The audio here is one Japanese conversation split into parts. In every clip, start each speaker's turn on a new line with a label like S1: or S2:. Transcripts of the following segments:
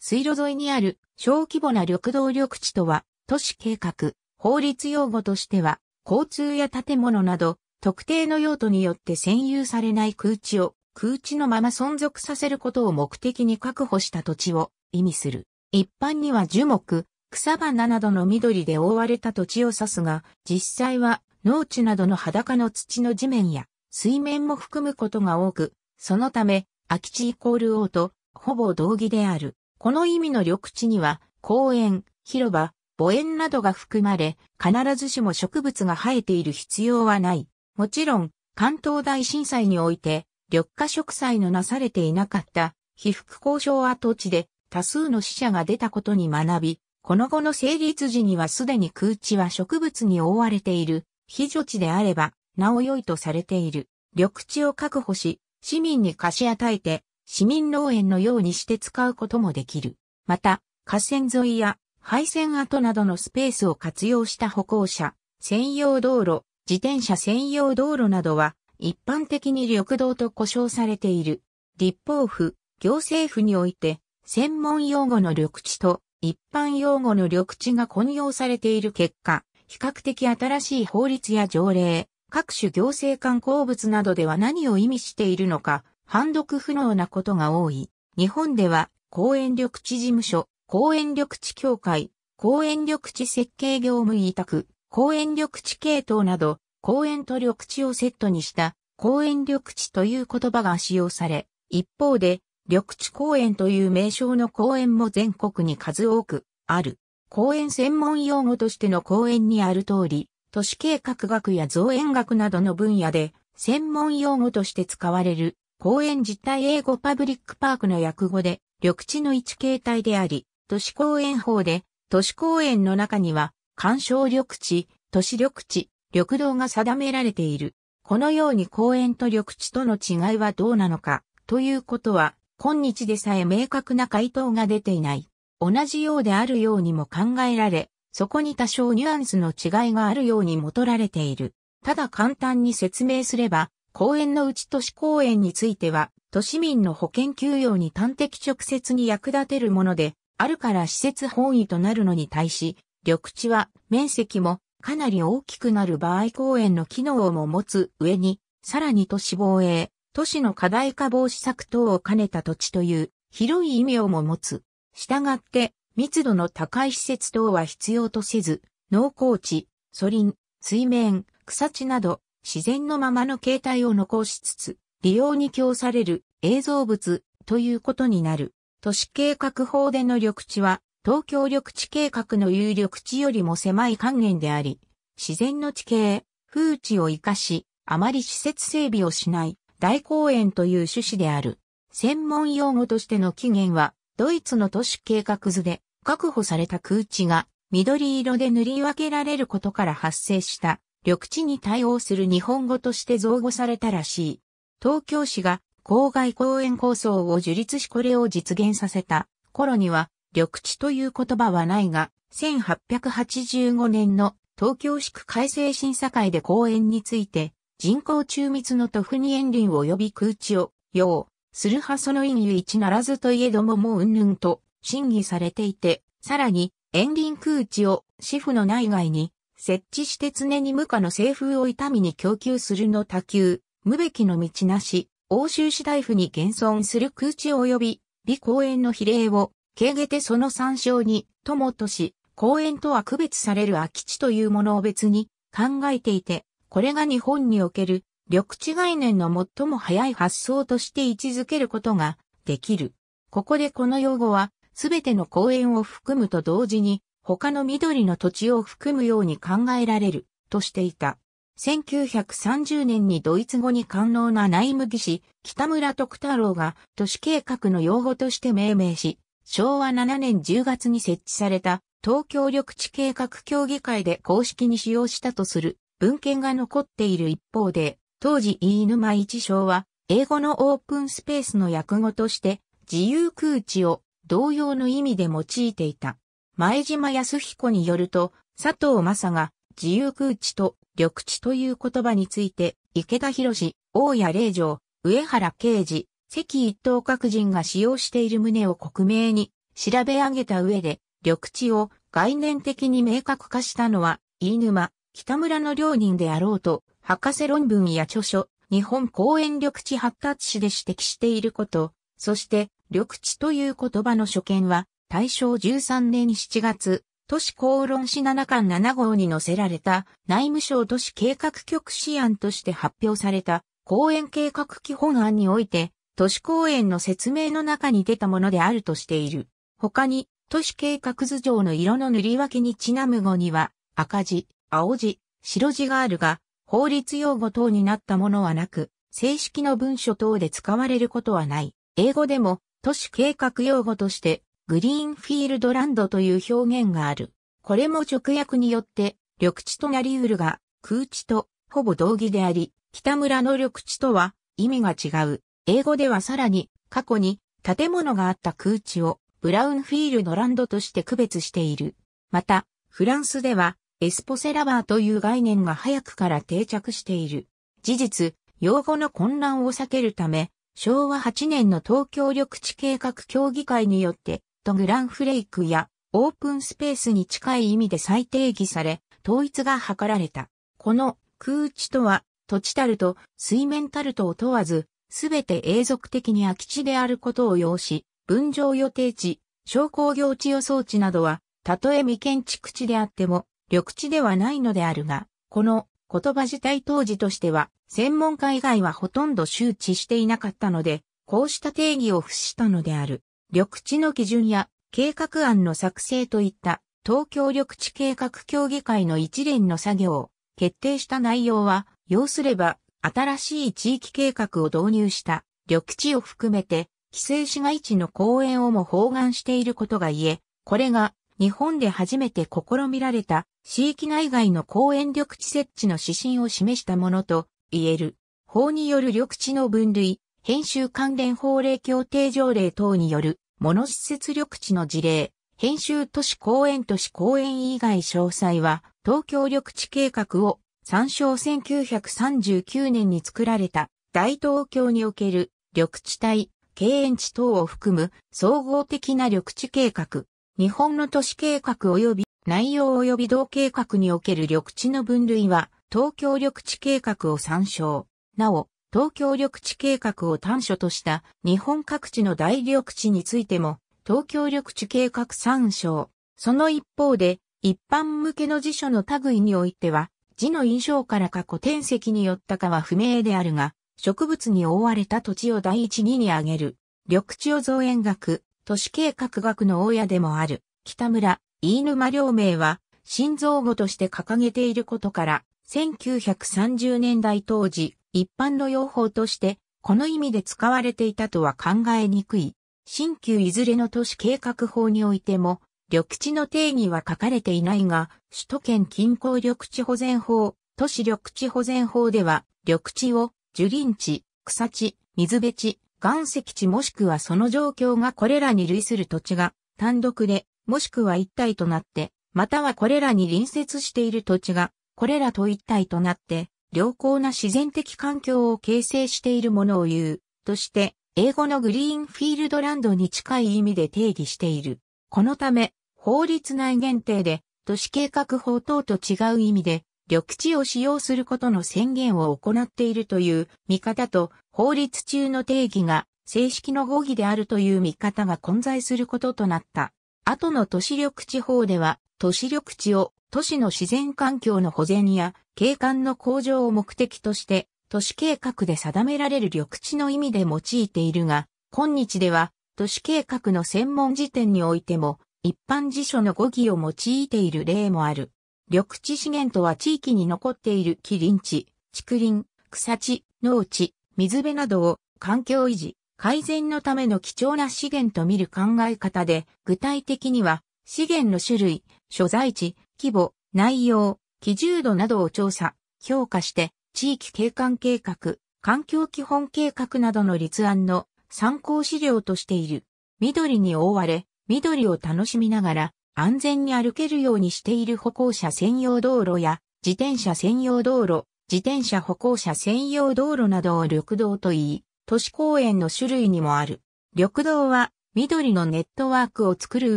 S1: 水路沿いにある小規模な緑道緑地とは、都市計画、法律用語としては、交通や建物など、特定の用途によって占有されない空地を、空地のまま存続させることを目的に確保した土地を意味する。一般には樹木、草花などの緑で覆われた土地を指すが、実際は農地などの裸の土の地面や水面も含むことが多く、そのため、空き地イコール王とほぼ同義である。この意味の緑地には、公園、広場、母園などが含まれ、必ずしも植物が生えている必要はない。もちろん、関東大震災において、緑化植栽のなされていなかった、被覆交渉跡地で多数の死者が出たことに学び、この後の成立時にはすでに空地は植物に覆われている、非除地であれば、なお良いとされている。緑地を確保し、市民に貸し与えて、市民農園のようにして使うこともできる。また、河川沿いや廃線跡などのスペースを活用した歩行者、専用道路、自転車専用道路などは、一般的に緑道と呼称されている。立法府、行政府において、専門用語の緑地と一般用語の緑地が混用されている結果、比較的新しい法律や条例、各種行政観光物などでは何を意味しているのか、判読不能なことが多い。日本では、公園緑地事務所、公園緑地協会、公園緑地設計業務委託、公園緑地系統など、公園と緑地をセットにした公園緑地という言葉が使用され、一方で、緑地公園という名称の公園も全国に数多くある。公園専門用語としての公園にある通り、都市計画学や造園学などの分野で専門用語として使われる公園実態英語パブリックパークの訳語で、緑地の一形態であり、都市公園法で、都市公園の中には、干渉緑地、都市緑地、緑道が定められている。このように公園と緑地との違いはどうなのか、ということは、今日でさえ明確な回答が出ていない。同じようであるようにも考えられ、そこに多少ニュアンスの違いがあるようにもとられている。ただ簡単に説明すれば、公園のうち都市公園については、都市民の保険給与に端的直接に役立てるもので、あるから施設本位となるのに対し、緑地は面積もかなり大きくなる場合公園の機能をも持つ上に、さらに都市防衛、都市の課題化防止策等を兼ねた土地という広い意味をも持つ。したがって、密度の高い施設等は必要とせず、農耕地、ソリン、水面、草地など、自然のままの形態を残しつつ、利用に供される映像物ということになる。都市計画法での緑地は、東京緑地計画の有緑地よりも狭い還元であり、自然の地形、風地を活かし、あまり施設整備をしない大公園という趣旨である。専門用語としての起源は、ドイツの都市計画図で確保された空地が緑色で塗り分けられることから発生した緑地に対応する日本語として造語されたらしい。東京市が郊外公園構想を樹立しこれを実現させた頃には緑地という言葉はないが、1885年の東京市区改正審査会で公園について人口中密の都府に園林及び空地を要するはその因由一ならずといえどももううんぬんと審議されていて、さらに園林空地を市府の内外に設置して常に無価の政風を痛みに供給するの多球無べきの道なし、欧州市大夫に現存する空地及び、美公園の比例を、軽げてその参照に、友とし、公園とは区別される空き地というものを別に考えていて、これが日本における緑地概念の最も早い発想として位置づけることができる。ここでこの用語は、すべての公園を含むと同時に、他の緑の土地を含むように考えられる、としていた。1930年にドイツ語に官能な内務技師、北村徳太郎が都市計画の用語として命名し、昭和7年10月に設置された東京緑地計画協議会で公式に使用したとする文献が残っている一方で、当時飯沼一章は英語のオープンスペースの訳語として自由空地を同様の意味で用いていた。前島康彦によると、佐藤正が自由空地と緑地という言葉について、池田博士、大谷霊城、上原啓治、関一等各人が使用している旨を克明に調べ上げた上で、緑地を概念的に明確化したのは、飯沼、北村の両人であろうと、博士論文や著書、日本公園緑地発達史で指摘していること、そして、緑地という言葉の所見は、大正13年7月、都市公論誌七巻7号に載せられた内務省都市計画局試案として発表された公園計画基本案において、都市公園の説明の中に出たものであるとしている。他に、都市計画図上の色の塗り分けにちなむ語には、赤字、青字、白字があるが、法律用語等になったものはなく、正式の文書等で使われることはない。英語でも、都市計画用語として、グリーンフィールドランドという表現がある。これも直訳によって、緑地となり得るが、空地とほぼ同義であり、北村の緑地とは意味が違う。英語ではさらに、過去に建物があった空地をブラウンフィールドランドとして区別している。また、フランスでは、エスポセラバーという概念が早くから定着している。事実、用語の混乱を避けるため、昭和8年の東京緑地計画協議会によって、トグランフレイクやオープンスペースに近い意味で再定義され、統一が図られた。この空地とは、土地たると水面タルトを問わず、すべて永続的に空き地であることを要し、分譲予定地、商工業地予想地などは、たとえ未建築地であっても、緑地ではないのであるが、この言葉自体当時としては、専門家以外はほとんど周知していなかったので、こうした定義を付したのである。緑地の基準や計画案の作成といった東京緑地計画協議会の一連の作業を決定した内容は、要すれば新しい地域計画を導入した緑地を含めて規制市街地の公園をも包含していることが言え、これが日本で初めて試みられた地域内外の公園緑地設置の指針を示したものと言える。法による緑地の分類、編集関連法令協定条例等による、物施設緑地の事例、編集都市公園都市公園以外詳細は、東京緑地計画を参照1939年に作られた大東京における緑地帯、経営地等を含む総合的な緑地計画、日本の都市計画及び内容及び同計画における緑地の分類は東京緑地計画を参照。なお、東京緑地計画を端緒とした日本各地の大緑地についても、東京緑地計画参照。その一方で、一般向けの辞書の類においては、字の印象からか古典石によったかは不明であるが、植物に覆われた土地を第一義に挙げる。緑地を造園学、都市計画学の大家でもある、北村、飯沼両名は、新造語として掲げていることから、1930年代当時、一般の用法として、この意味で使われていたとは考えにくい。新旧いずれの都市計画法においても、緑地の定義は書かれていないが、首都圏近郊緑地保全法、都市緑地保全法では、緑地を樹林地、草地、水辺地、岩石地もしくはその状況がこれらに類する土地が単独で、もしくは一体となって、またはこれらに隣接している土地がこれらと一体となって、良好な自然的環境を形成しているものを言う、として、英語のグリーンフィールドランドに近い意味で定義している。このため、法律内限定で、都市計画法等と違う意味で、緑地を使用することの宣言を行っているという見方と、法律中の定義が正式の合議であるという見方が混在することとなった。後の都市緑地法では、都市緑地を都市の自然環境の保全や景観の向上を目的として、都市計画で定められる緑地の意味で用いているが、今日では都市計画の専門辞典においても、一般辞書の語義を用いている例もある。緑地資源とは地域に残っている木林地、竹林、草地、農地、水辺などを環境維持、改善のための貴重な資源と見る考え方で、具体的には、資源の種類、所在地、規模、内容、基準度などを調査、評価して、地域景観計画、環境基本計画などの立案の参考資料としている。緑に覆われ、緑を楽しみながら、安全に歩けるようにしている歩行者専用道路や、自転車専用道路、自転車歩行者専用道路などを緑道と言い、都市公園の種類にもある。緑道は緑のネットワークを作る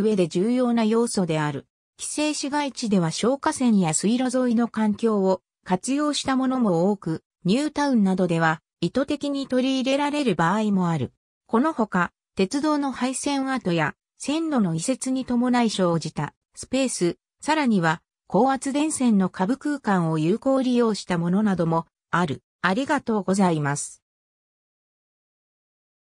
S1: 上で重要な要素である。規制市街地では消火栓や水路沿いの環境を活用したものも多く、ニュータウンなどでは意図的に取り入れられる場合もある。このほか、鉄道の廃線跡や線路の移設に伴い生じたスペース、さらには高圧電線の下部空間を有効利用したものなどもある。ありがとうございます。